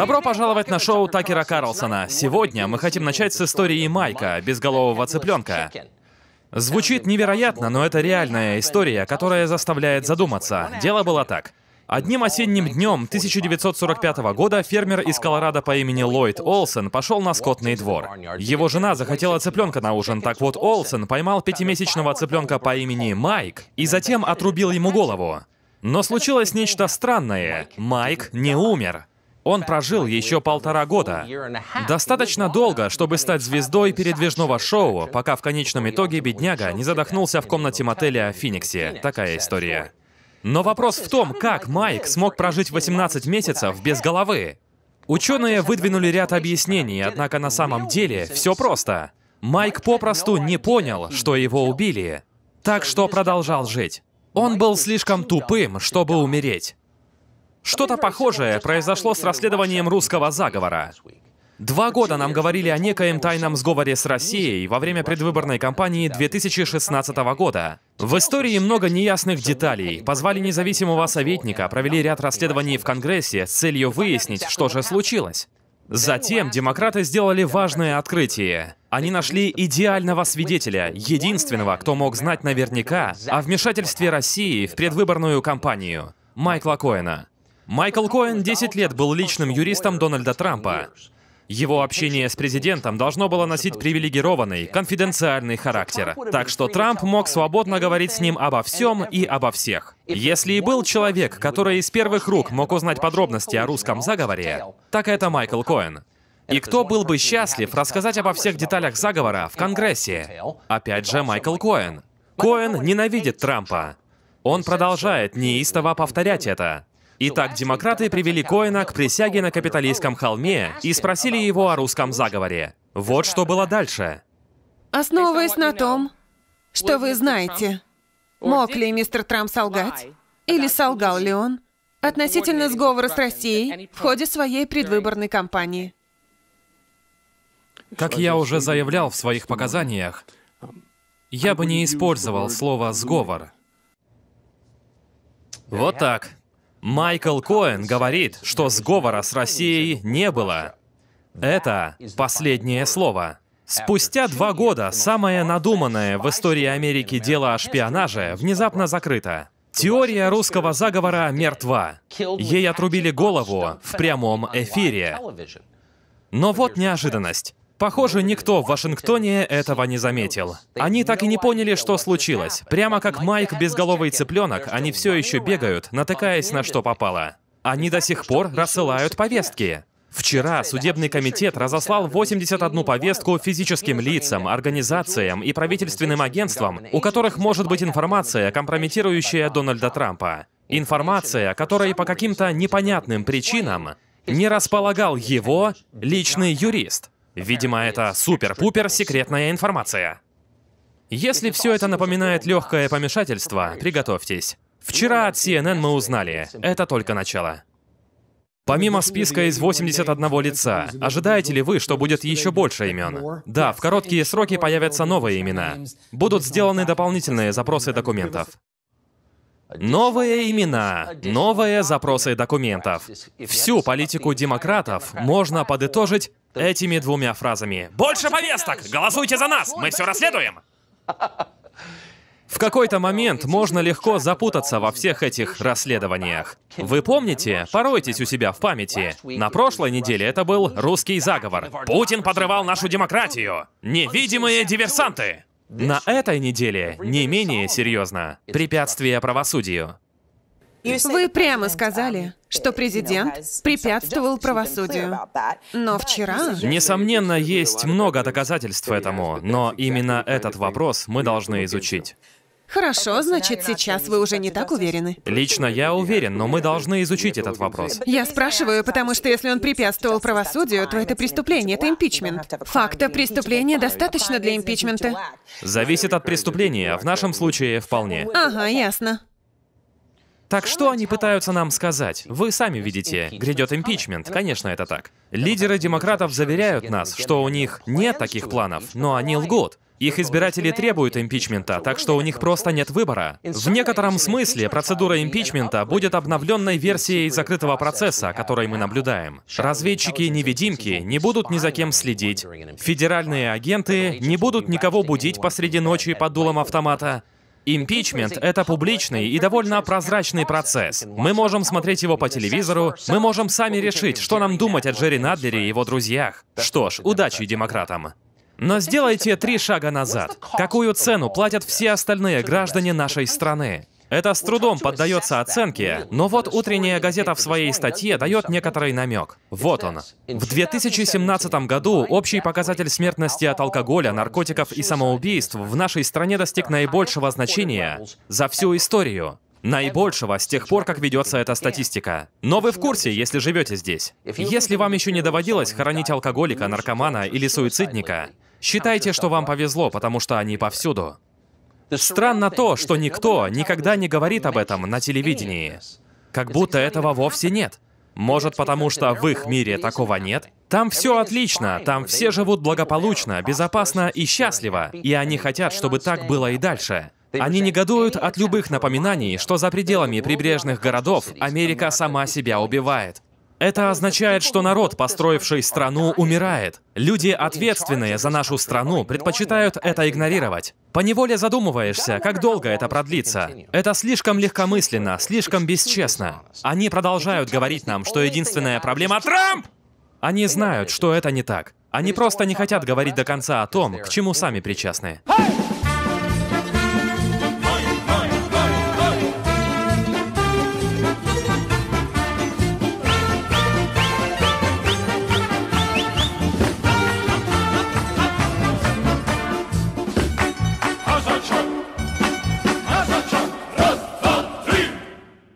Добро пожаловать на шоу Такера Карлсона. Сегодня мы хотим начать с истории Майка, безголового цыпленка. Звучит невероятно, но это реальная история, которая заставляет задуматься. Дело было так. Одним осенним днем 1945 года фермер из Колорадо по имени Ллойд Олсен пошел на скотный двор. Его жена захотела цыпленка на ужин, так вот Олсен поймал пятимесячного цыпленка по имени Майк и затем отрубил ему голову. Но случилось нечто странное. Майк не умер. Он прожил еще полтора года. Достаточно долго, чтобы стать звездой передвижного шоу, пока в конечном итоге бедняга не задохнулся в комнате мотеля в Фениксе. Такая история. Но вопрос в том, как Майк смог прожить 18 месяцев без головы. Ученые выдвинули ряд объяснений, однако на самом деле все просто. Майк попросту не понял, что его убили, так что продолжал жить. Он был слишком тупым, чтобы умереть. Что-то похожее произошло с расследованием русского заговора. Два года нам говорили о некоем тайном сговоре с Россией во время предвыборной кампании 2016 года. В истории много неясных деталей. Позвали независимого советника, провели ряд расследований в Конгрессе с целью выяснить, что же случилось. Затем демократы сделали важное открытие. Они нашли идеального свидетеля, единственного, кто мог знать наверняка о вмешательстве России в предвыборную кампанию – Майкла Коэна. Майкл Коэн 10 лет был личным юристом Дональда Трампа. Его общение с президентом должно было носить привилегированный, конфиденциальный характер. Так что Трамп мог свободно говорить с ним обо всем и обо всех. Если и был человек, который из первых рук мог узнать подробности о русском заговоре, так это Майкл Коэн. И кто был бы счастлив рассказать обо всех деталях заговора в Конгрессе? Опять же, Майкл Коэн. Коэн ненавидит Трампа. Он продолжает неистово повторять это. Итак, демократы привели Коэна к присяге на капиталистском холме и спросили его о русском заговоре. Вот что было дальше. Основываясь на том, что вы знаете, мог ли мистер Трамп солгать, или солгал ли он, относительно сговора с Россией в ходе своей предвыборной кампании. Как я уже заявлял в своих показаниях, я бы не использовал слово «сговор». Вот так. Майкл Коэн говорит, что сговора с Россией не было. Это последнее слово. Спустя два года самое надуманное в истории Америки дело о шпионаже внезапно закрыто. Теория русского заговора мертва. Ей отрубили голову в прямом эфире. Но вот неожиданность. Похоже, никто в Вашингтоне этого не заметил. Они так и не поняли, что случилось. Прямо как Майк безголовый цыпленок, они все еще бегают, натыкаясь на что попало. Они до сих пор рассылают повестки. Вчера судебный комитет разослал 81 повестку физическим лицам, организациям и правительственным агентствам, у которых может быть информация, компрометирующая Дональда Трампа. Информация, которой по каким-то непонятным причинам не располагал его личный юрист. Видимо, это супер-пупер секретная информация. Если все это напоминает легкое помешательство, приготовьтесь. Вчера ну, от CNN мы узнали, это только начало. Помимо списка из 81 лица, ожидаете ли вы, что будет еще больше имен? Да, в короткие сроки появятся новые имена. Будут сделаны дополнительные запросы документов. Новые имена, новые запросы документов. Всю политику демократов можно подытожить этими двумя фразами. «Больше повесток! Голосуйте за нас! Мы все расследуем!» В какой-то момент можно легко запутаться во всех этих расследованиях. Вы помните? Поройтесь у себя в памяти. На прошлой неделе это был русский заговор. Путин подрывал нашу демократию. Невидимые диверсанты. На этой неделе не менее серьезно. Препятствие правосудию. Вы прямо сказали, um, что президент препятствовал правосудию. Но вчера... Несомненно, есть много доказательств этому, но именно этот вопрос мы должны изучить. Хорошо, значит, сейчас вы уже не так уверены. Лично я уверен, но мы должны изучить этот вопрос. Я спрашиваю, потому что если он препятствовал правосудию, то это преступление, это импичмент. Факта преступления достаточно для импичмента. Зависит от преступления, а в нашем случае вполне. Ага, ясно. Так что они пытаются нам сказать? Вы сами видите, грядет импичмент, конечно, это так. Лидеры демократов заверяют нас, что у них нет таких планов, но они лгут. Их избиратели требуют импичмента, так что у них просто нет выбора. В некотором смысле процедура импичмента будет обновленной версией закрытого процесса, который мы наблюдаем. Разведчики-невидимки не будут ни за кем следить. Федеральные агенты не будут никого будить посреди ночи под дулом автомата. Импичмент — это публичный и довольно прозрачный процесс. Мы можем смотреть его по телевизору, мы можем сами решить, что нам думать о Джерри Надлере и его друзьях. Что ж, удачи демократам. Но сделайте три шага назад. Какую цену платят все остальные граждане нашей страны? Это с трудом поддается оценке, но вот утренняя газета в своей статье дает некоторый намек. Вот он. В 2017 году общий показатель смертности от алкоголя, наркотиков и самоубийств в нашей стране достиг наибольшего значения за всю историю. Наибольшего с тех пор, как ведется эта статистика. Но вы в курсе, если живете здесь. Если вам еще не доводилось хоронить алкоголика, наркомана или суицидника, Считайте, что вам повезло, потому что они повсюду. Странно то, что никто никогда не говорит об этом на телевидении. Как будто этого вовсе нет. Может, потому что в их мире такого нет? Там все отлично, там все живут благополучно, безопасно и счастливо, и они хотят, чтобы так было и дальше. Они негодуют от любых напоминаний, что за пределами прибрежных городов Америка сама себя убивает. Это означает, что народ, построивший страну, умирает. Люди, ответственные за нашу страну, предпочитают это игнорировать. По неволе задумываешься, как долго это продлится. Это слишком легкомысленно, слишком бесчестно. Они продолжают говорить нам, что единственная проблема — Трамп! Они знают, что это не так. Они просто не хотят говорить до конца о том, к чему сами причастны. Hey!